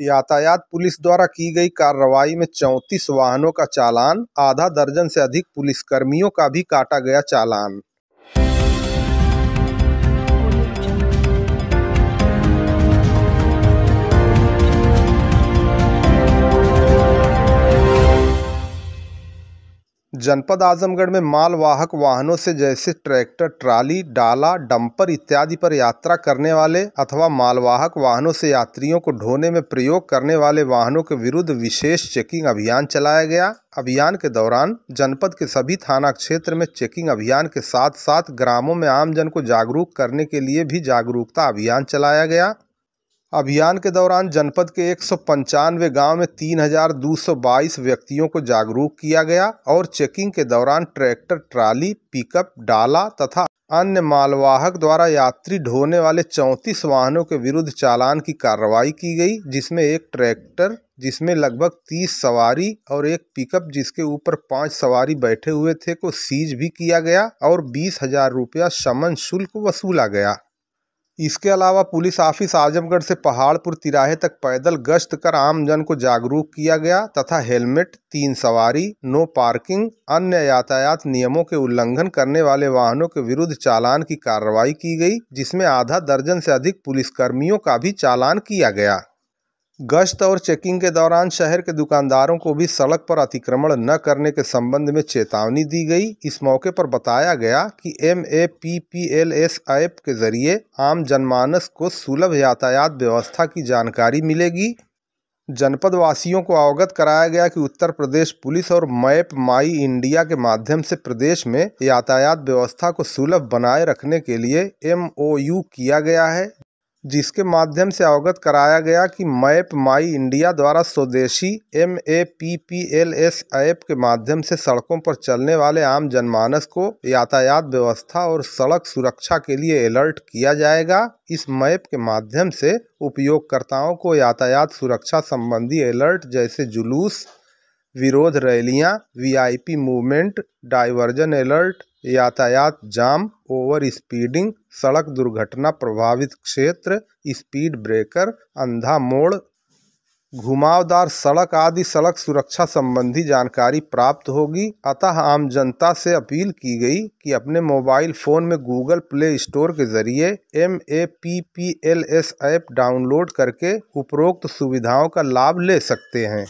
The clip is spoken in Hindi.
यातायात पुलिस द्वारा की गई कार्रवाई में चौंतीस वाहनों का चालान आधा दर्जन से अधिक पुलिसकर्मियों का भी काटा गया चालान जनपद आजमगढ़ में मालवाहक वाहनों से जैसे ट्रैक्टर ट्राली डाला डंपर इत्यादि पर यात्रा करने वाले अथवा मालवाहक वाहनों से यात्रियों को ढोने में प्रयोग करने वाले वाहनों के विरुद्ध विशेष चेकिंग अभियान चलाया गया अभियान के दौरान जनपद के सभी थाना क्षेत्र में चेकिंग अभियान के साथ साथ ग्रामों में आमजन को जागरूक करने के लिए भी जागरूकता अभियान चलाया गया अभियान के दौरान जनपद के एक सौ पंचानवे गाँव में तीन हजार दो सौ बाईस व्यक्तियों को जागरूक किया गया और चेकिंग के दौरान ट्रैक्टर ट्राली पिकअप डाला तथा अन्य मालवाहक द्वारा यात्री ढोने वाले चौंतीस वाहनों के विरुद्ध चालान की कार्रवाई की गई जिसमें एक ट्रैक्टर जिसमें लगभग तीस सवारी और एक पिकअप जिसके ऊपर पाँच सवारी बैठे हुए थे को सीज भी किया गया और बीस हजार रुपया समन शुल्क वसूला गया इसके अलावा पुलिस ऑफिस आजमगढ़ से पहाड़पुर तिराहे तक पैदल गश्त कर आमजन को जागरूक किया गया तथा हेलमेट तीन सवारी नो पार्किंग अन्य यातायात नियमों के उल्लंघन करने वाले वाहनों के विरुद्ध चालान की कार्रवाई की गई जिसमें आधा दर्जन से अधिक पुलिसकर्मियों का भी चालान किया गया गश्त और चेकिंग के दौरान शहर के दुकानदारों को भी सड़क पर अतिक्रमण न करने के संबंध में चेतावनी दी गई इस मौके पर बताया गया कि M A P P L S app के जरिए आम जनमानस को सुलभ यातायात व्यवस्था की जानकारी मिलेगी जनपद वासियों को अवगत कराया गया कि उत्तर प्रदेश पुलिस और मैप माई इंडिया के माध्यम से प्रदेश में यातायात व्यवस्था को सुलभ बनाए रखने के लिए एम किया गया है जिसके माध्यम से अवगत कराया गया कि मैप माई इंडिया द्वारा स्वदेशी M A P P L S app के माध्यम से सड़कों पर चलने वाले आम जनमानस को यातायात व्यवस्था और सड़क सुरक्षा के लिए अलर्ट किया जाएगा इस मैप के माध्यम से उपयोगकर्ताओं को यातायात सुरक्षा संबंधी अलर्ट जैसे जुलूस विरोध रैलियां वीआईपी मूवमेंट डाइवर्जन अलर्ट यातायात जाम ओवर स्पीडिंग सड़क दुर्घटना प्रभावित क्षेत्र स्पीड ब्रेकर अंधा मोड़ घुमावदार सड़क आदि सड़क सुरक्षा संबंधी जानकारी प्राप्त होगी अतः आम जनता से अपील की गई कि अपने मोबाइल फ़ोन में गूगल प्ले स्टोर के जरिए M A P P L S app download करके उपरोक्त सुविधाओं का लाभ ले सकते हैं